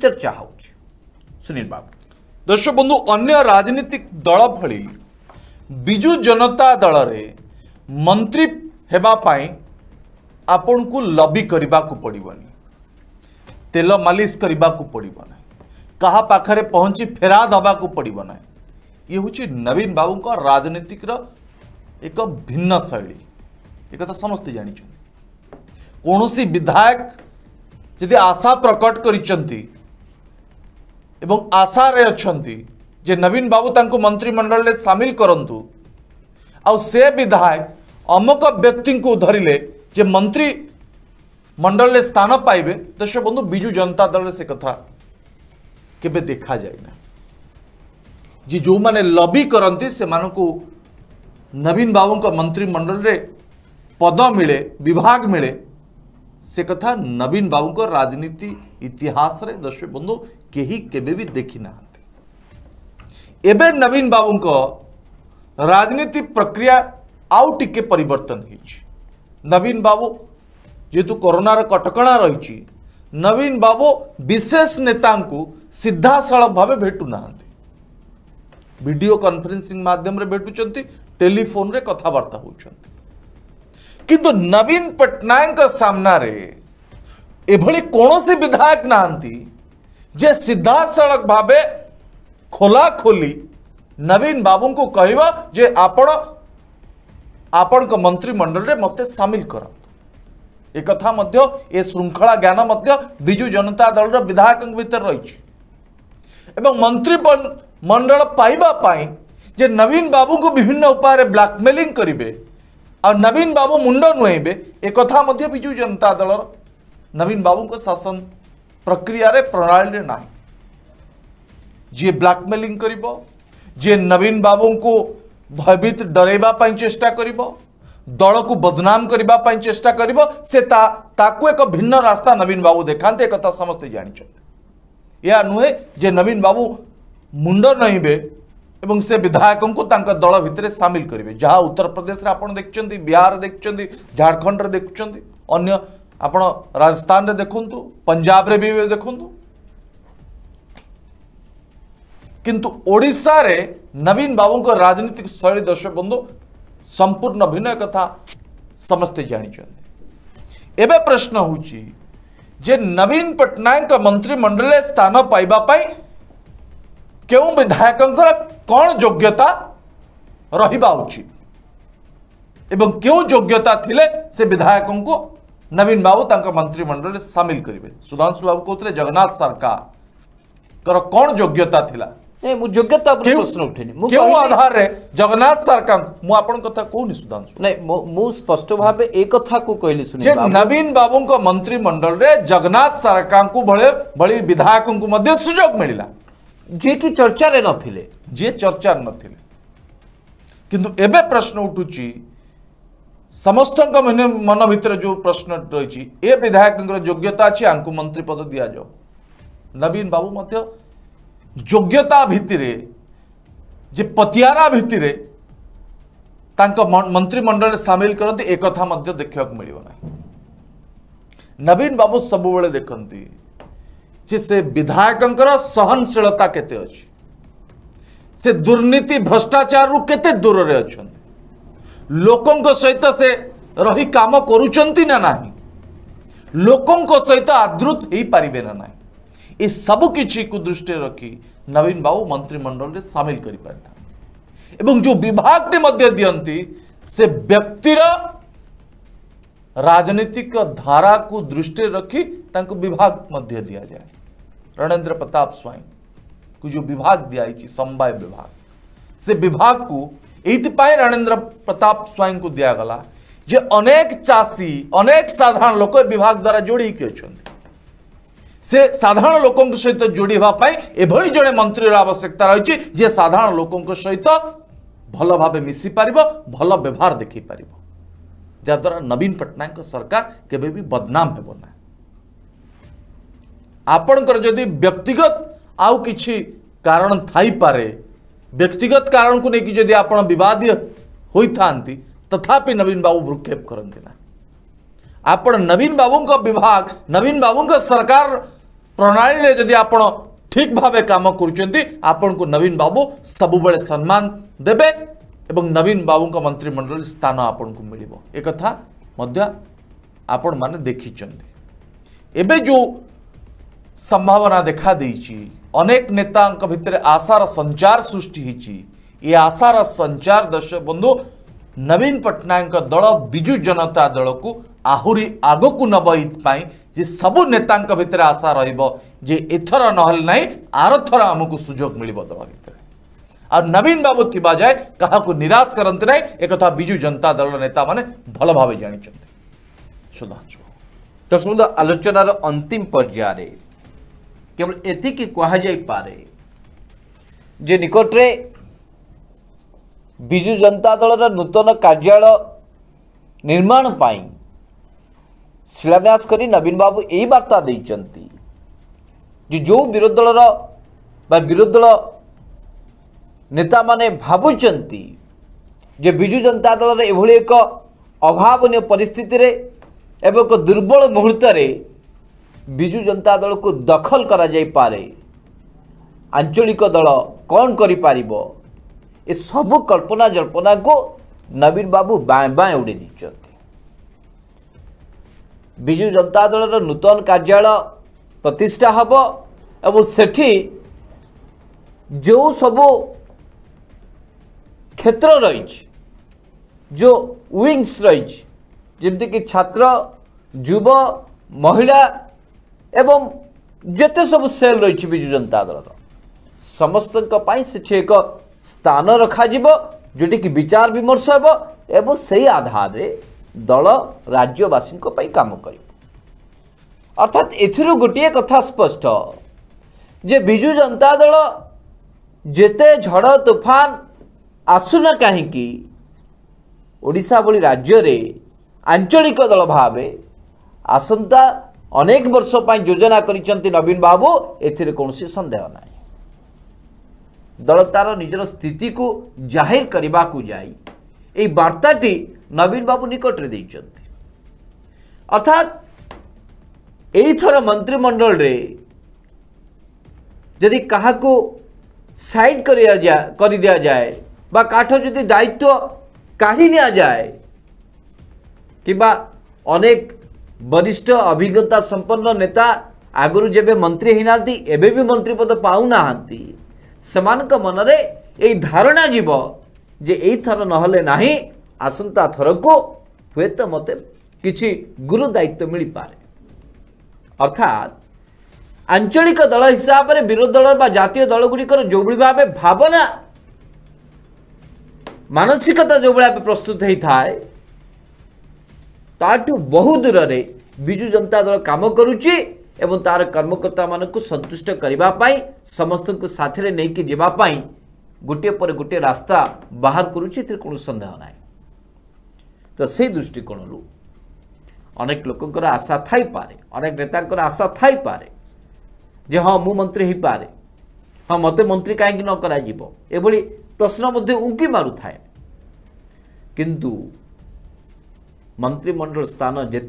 चर्चा हो सुनील बाबू दर्शक बंधु अन्य राजनीतिक दल भजु जनता दल रे मंत्री होगापी आपण को लबी करने को पड़े तेल मालिश करने पड़े क्या पाखे पहुँची फेरा दबा को पड़े ये हूँ नवीन बाबू का राजनीतिक एक भिन्न शैली एक समस्त जानते कौन सी विधायक जी आशा प्रकट कर एवं आशार नवीन बाबू मंत्रिमंडल में सामिल करतु आधायक अमक व्यक्ति को धरले जे मंत्री मंडल में स्थान पाइबे दर्शक तो बंधु विजु जनता दल से कथा के देखा जाए ना जी जो मैंने लबी करती से मानकू नवीन बाबू मंत्रिमंडल पद मिले विभाग मिले से कथा नवीन बाबू राजनीति इतिहास रे दर्शक बंधु कहीं के देखी ना एवं नवीन बाबू राजनीति प्रक्रिया आउ टे पर नवीन बाबू जेहेतु कोरोनार कटक रही नवीन बाबू विशेष नेता सीधा साल भाव भेटू ना भिड कन्फरेन्सींग मध्यम भेटुच्च टेलीफोन रे कथबार्ता किंतु नवीन पटनायक कौनसी विधायक जे सीधा सड़क भावे खोला खोली नवीन बाबू को कह जे आपण आपण मंत्रिमंडल मत सामिल कर एक श्रृंखला ज्ञान विजु जनता दल विधायक मंत्री मंडल पाइबा जे नवीन बाबू को विभिन्न उपाय ब्लाकमेलींग करेंगे आ नवीन बाबू मुंड नुहबे एक विजु जनता दल नवीन बाबू को शासन प्रक्रिय प्रणाली ना जी ब्लाकमेलींग कर जे नवीन बाबू को भयभीत डरवाई चेष्टा कर दल को बदनाम करने चेष्टा कर भिन्न रास्ता नवीन बाबू देखा एक समस्त जानते या नुहे जे नवीन बाबू मुंड नईबे एवं से विधायक को दल भितर सामिल करेंगे जहाँ उत्तर प्रदेश में आज देखते बिहार देखते झारखंड देखुं अं आप राजस्थान में देखु पंजाब रे भी देखु किंतु ओडा नवीन बाबू को राजनीतिक शैली दर्शक बंधु संपूर्ण भिन्न कथा समस्ते जानते एवं प्रश्न जे नवीन पट्टनायक मंत्रिमंडल स्थान पाइबा क्यों विधायक कौन योग्यता रहा उचित एवं क्यों योग्यता थिले से विधायक को नवीन बाबू तक मंत्रिमंडल सामिल करेंगे सुधांशु बाबू कहते हैं जगन्नाथ सरकार कौन योग्यता थिला नवीन बाबू मंत्रिमंडल जगन्नाथ सरकार को भले भली विधायक को मध्य सुजोग मिलला जिकि चर्चार नी चर्चार नु ए प्रश्न उठू समस्त मन भितर जो प्रश्न रही ए विधायक योग्यता अच्छी आपको मंत्री पद दि जाओ नवीन बाबू मत योग्यता भित्ति जे पतिरा भित्ति मंत्रिमंडल सामिल करते एक देखा मिलना नवीन बाबू सब देखती जे से विधायकों सहनशीलता के दुर्नीति भ्रष्टाचार रु के दूर अच्छा लोकों सहित से रही कम कर ना लोकों सहित आदृत हो पारे ना ना ये सबकि दृष्टि रखी नवीन बाबू मंत्रिमंडल में सामिल कर दिखती से व्यक्तिर राजनीतिक धारा को दृष्टि रखी विभाग मध्य दिया जाए रणेन्द्र प्रताप स्वाई को जो विभाग दिखाई समवाय विभाग से विभाग को ये रणेन्द्र प्रताप स्वाई को दिगला जे अनेक चाषी अनेक साधारण लोक विभाग द्वारा के अच्छा से साधारण लोकों सहित जोड़ापी एभली जड़े मंत्री आवश्यकता रही साधारण लोकों सहित भल भाव मिसी पार भल व्यवहार देखी पार जहाद्वारा नवीन पट्टनायक सरकार के बदनाम हेबना आपणकर जदि व्यक्तिगत आउ कि कारण थे व्यक्तिगत कारण को लेकिन जब आप बद तथापि नवीन बाबू भ्रुक्षेप करते ना आप नवीन बाबू का विभाग नवीन बाबू का सरकार प्रणाली में जदि आप ठीक भाव कम कर नवीन बाबू सबुबले सम्मान देवे एवं नवीन बाबू का मंत्रिमंडल स्थान आपन को मिल एक आपण मैंने देखी एबे जो संभावना देखा देखादी अनेक नेता भितर आशार संचार सृष्टि ये आशार संचार दर्शक बंधु नवीन पट्टनायक दल विजु जनता दल को आहरी आग को नई जे सब नेता भितर आशा रे एथर नाई आर थर आमको सुजोग मिल दल भाई आर नवीन बाबू थी जाए क्या निराश करते ना एक विजु जनता दल नेता मैंने भल भाव जानते सुधांशु तो आलोचनार अंतिम पर्यायर केवल एति कहपे जे निकटे विजु जनता दल नूतन कार्यालय निर्माण पर शिलान्यास नवीन बाबू यही बार्ता जो विरोधी दल विरोधी दल ନେତାମାନେ ଭାବୁଛନ୍ତି ଯେ ବିଜୁ ଜନତା ଦଳର ଏଭଳି ଏକ ଅଭାବନୀୟ ପରିସ୍ଥିତିରେ ଏବଂ ଏକ ଦୁର୍ବଳ ମୁହୂର୍ତ୍ତରେ ବିଜୁ ଜନତା ଦଳକୁ ଦଖଲ କରାଯାଇପାରେ ଆଞ୍ଚଳିକ ଦଳ କ'ଣ କରିପାରିବ ଏସବୁ କଳ୍ପନା ଜଳ୍ପନାକୁ ନବୀନ ବାବୁ ବାଏଁ ବାଏଁ ଉଡ଼େଇ ଦେଇଛନ୍ତି ବିଜୁ ଜନତା ଦଳର ନୂତନ କାର୍ଯ୍ୟାଳୟ ପ୍ରତିଷ୍ଠା ହେବ ଏବଂ ସେଠି ଯେଉଁ ସବୁ କ୍ଷେତ୍ର ରହିଛି ଯେଉଁ ୱିଙ୍ଗସ୍ ରହିଛି ଯେମିତିକି ଛାତ୍ର ଯୁବ ମହିଳା ଏବଂ ଯେତେ ସବୁ ସେଲ୍ ରହିଛି ବିଜୁ ଜନତା ଦଳର ସମସ୍ତଙ୍କ ପାଇଁ ସେଠି ଏକ ସ୍ଥାନ ରଖାଯିବ ଯେଉଁଠିକି ବିଚାର ବିମର୍ଶ ହେବ ଏବଂ ସେହି ଆଧାରରେ ଦଳ ରାଜ୍ୟବାସୀଙ୍କ ପାଇଁ କାମ କରିବ ଅର୍ଥାତ୍ ଏଥିରୁ ଗୋଟିଏ କଥା ସ୍ପଷ୍ଟ ଯେ ବିଜୁ ଜନତା ଦଳ ଯେତେ ଝଡ଼ ତୋଫାନ ଆସୁନା କାହିଁକି ଓଡ଼ିଶା ଭଳି ରାଜ୍ୟରେ ଆଞ୍ଚଳିକ ଦଳ ଭାବେ ଆସନ୍ତା ଅନେକ ବର୍ଷ ପାଇଁ ଯୋଜନା କରିଛନ୍ତି ନବୀନ ବାବୁ ଏଥିରେ କୌଣସି ସନ୍ଦେହ ନାହିଁ ଦଳ ତାର ନିଜର ସ୍ଥିତିକୁ ଜାହିର କରିବାକୁ ଯାଇ ଏହି ବାର୍ତ୍ତାଟି ନବୀନ ବାବୁ ନିକଟରେ ଦେଇଛନ୍ତି ଅର୍ଥାତ୍ ଏଇଥର ମନ୍ତ୍ରିମଣ୍ଡଳରେ ଯଦି କାହାକୁ ସାଇଡ୍ କରି ଦିଆଯାଏ काठ जो दायित्व काढ़ी ना जाए कि अनेक वरिष्ठ अभिज्ञता संपन्न नेता आगु जब मंत्री होना एवं भी मंत्री पद पाऊना से मनरे यही धारणा जीव जे यही थर ना आसंता थर को हे तो मत कि गुरुदायित्व मिल पाए अर्थात आंचलिक दल हिसाब से विरोधी दल जय दलगुड़ जो भी भाव भावना ମାନସିକତା ଯେଉଁଭଳିଆ ପ୍ରସ୍ତୁତ ହେଇଥାଏ ତାଠୁ ବହୁ ଦୂରରେ ବିଜୁ ଜନତା ଦଳ କାମ କରୁଛି ଏବଂ ତାର କର୍ମକର୍ତ୍ତାମାନଙ୍କୁ ସନ୍ତୁଷ୍ଟ କରିବା ପାଇଁ ସମସ୍ତଙ୍କୁ ସାଥିରେ ନେଇକି ଯିବା ପାଇଁ ଗୋଟିଏ ପରେ ଗୋଟିଏ ରାସ୍ତା ବାହାର କରୁଛି ଏଥିରେ କୌଣସି ସନ୍ଦେହ ନାହିଁ ତ ସେଇ ଦୃଷ୍ଟିକୋଣରୁ ଅନେକ ଲୋକଙ୍କର ଆଶା ଥାଇପାରେ ଅନେକ ନେତାଙ୍କର ଆଶା ଥାଇପାରେ ଯେ ହଁ ମୁଁ ମନ୍ତ୍ରୀ ହେଇପାରେ ହଁ ମୋତେ ମନ୍ତ୍ରୀ କାହିଁକି ନ କରାଯିବ ଏଭଳି प्रश्न उकी मारू थाए कि मंत्रिमंडल स्थान जी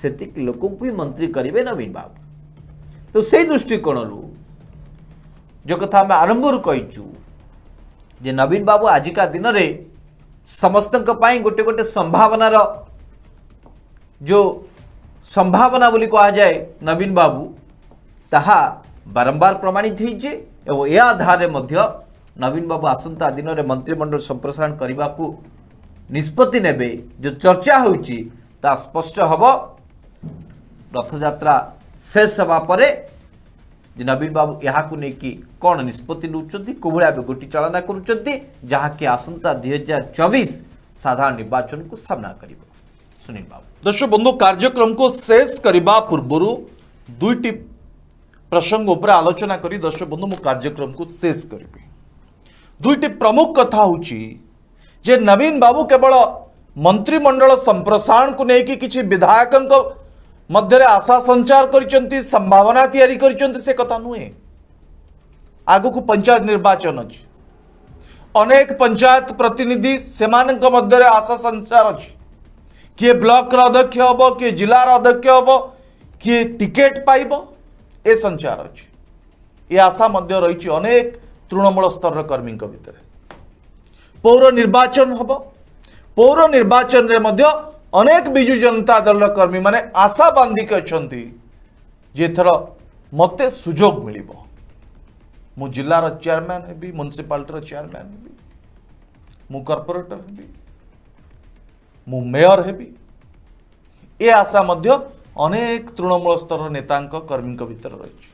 से लोक मंत्री करेंगे नवीन बाबू तो से दृष्टिकोण रु जो कथा आम आरंभ कही नवीन बाबू आजिका दिन में समस्त गोटे गोटे संभावनार जो संभावना बोली कह जाए नवीन बाबू ता बारंबार प्रमाणित हो आधार नवीन बाबू आसंता दिन में मंत्रिमंडल संप्रसारण करने को निष्पत्ति ने जो चर्चा हो स्पष्ट हम रथजात्रा शेष हाँपर नवीन बाबू यहाँ कौन निष्पत्ति नौकरा गोटी चाला कराकि आसंता दुई हजार चबीश साधारण निर्वाचन को सामना कर सुनील बाबू दर्शक बंधु कार्यक्रम को शेष करने पूर्व दुईट प्रसंग उपर आलोचना कर दर्शक बंधु मु कार्यक्रम को शेष करी दुईट प्रमुख कथा जे नवीन बाबू केवल मंत्रिमंडल संप्रसारण को लेकिन किसी विधायक मध्य आशा संचार कर संभावना या कथा नुहे आग को पंचायत निर्वाचन अच्छी अनेक पंचायत प्रतिनिधि से मध्य आशा संचार अच्छी किए ब्लक अध्यक्ष हम किए जिलार अध्यक्ष हम किए टिकेट पाइब ए संचार अच्छे ये आशा रही अनेक तृणमूल स्तर कर्मी भितर पौर निर्वाचन हम पौर निर्वाचन मेंनेक विजु जनता दल कर्मी मैंने आशा बांधिक अच्छा जे थर मत सुजोग मिल जिलार चेयरमैन हो म्यूनिशिपाटर चेयरमैन हो कर्पोरेटर हो मेयर हो आशा अनेक तृणमूल स्तर नेता कर्मी भितर रही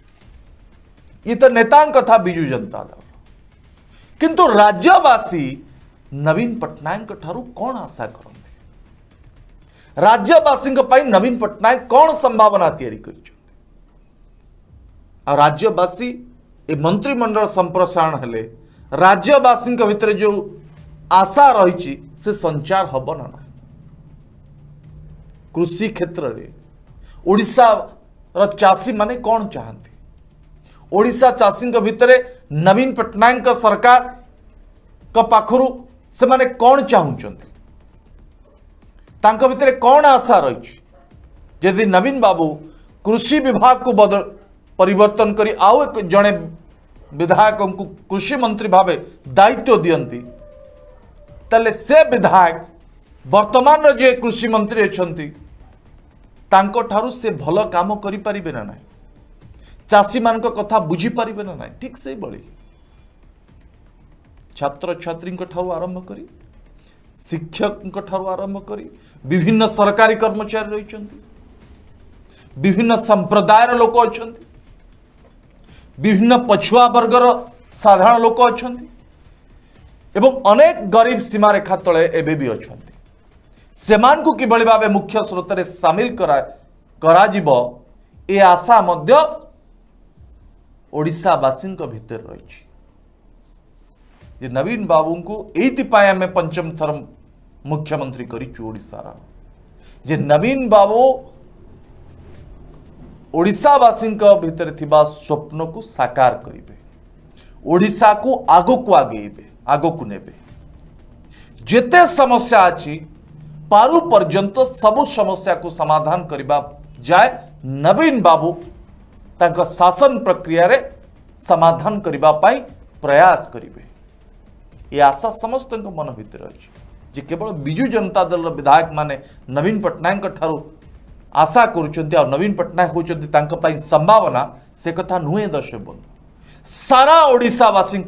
ये तो नेता कथा विजु जनता दल किंतु राज्यवासी नवीन पट्टनायक कौन आशा करते राज्यवासी नवीन पट्टनायक कौन संभावना या राज्यवासी मंत्रिमंडल संप्रसारण हेले राज्यवासी भितर जो आशा रही से संचार हम ना ना कृषि क्षेत्र में ओडा चाषी मैंने कौन चाहती ओडा चाषी भितर नवीन पट्टनायक सरकार पाखर से मैंने कौन चाहते कौन आशा रही यदि नवीन बाबू कृषि विभाग को बदल परिवर्तन करी आउ एक जड़े विधायक को कृषि मंत्री भाव दायित्व दिंती तेल से विधायक वर्तमान जे कृषि मंत्री अच्छा से भल कम करें ना चाषी मान कथा बुझीपर ना ना ठीक से छात्र छात्री आरंभ कर शिक्षक आरंभ कर विभिन्न सरकारी कर्मचारी रही विभिन्न संप्रदायर लोक अच्छा विभिन्न पछुआ वर्गर साधारण लोक अच्छा अनेक गरीब सीमारेखा तले एवं भी अच्छा से किभ भाव मुख्य स्रोत में सामिल कर आशा ओडावासी भितर रही नवीन बाबू को ये आम पंचम थर मुख्यमंत्री करशार नवीन बाबू ओडावासी भितर स्वप्न को साकार करे ओडा को आग को आगे आग को ने जिते समस्या अच्छी पारू पर्यत सब समस्या को समाधान करने जाए नवीन बाबू शासन प्रक्रिय समाधान करने प्रयास करेंगे ये आशा समस्त मन भितर अच्छे जे केवल विजु जनता दल विधायक मैंने नवीन पट्टनायक आशा करवीन पट्टनायक होती संभावना से कथा नुहे दर्शक बंधु सारा ओडावासी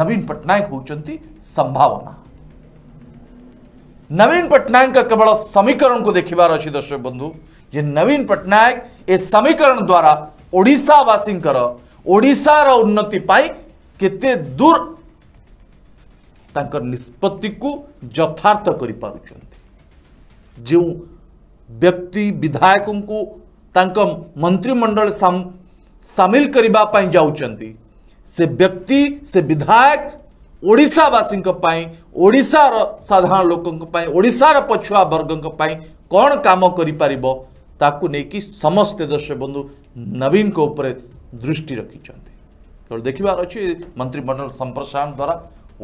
नवीन पट्टनायक होती संभावना नवीन पट्टनायक केवल समीकरण को देखार अच्छी दर्शक बंधु जे नवीन पट्टनायक ए समीकरण द्वारा ओडावासी ओडार उन्नति पाई के दूर निष्पत्ति को यथार्थ कर जो व्यक्ति विधायक को मंत्रिमंडल सामिल करने जाती से व्यक्ति से विधायक ओडावासी ओडार साधारण लोकार पछुआ वर्ग कौन काम कर ताकू नहीं समस्त दर्शक बंधु नवीन को ऊपर दृष्टि रखी तो देखार अच्छे मंत्रिमंडल संप्रसारण द्वारा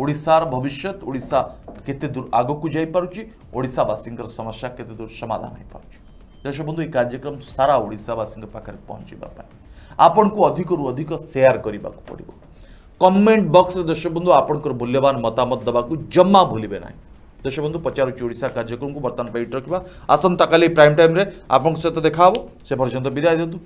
ओडार भविष्य ओडा केते दूर आग को जापारूशावासी समस्या केते दूर समाधान हो पार्टी दर्शक बंधु ये कार्यक्रम सारा ओडावासी पाखे पहुँचवाई आपण को अधिक रु अधिक सेयार करने को पड़ो कमेंट बक्स दर्शक बंधु आपण मूल्यवान मतामत देवाक जमा भूलें ना দর্শক বন্ধু পচারুচি ওড়শা কার্যক্রম বর্তমান এইটি রাখা আসন্তকালি প্রাইম টাইম্রে আপনার সহ দেখা হব সে পর্যন্ত বিদায় দিন্তু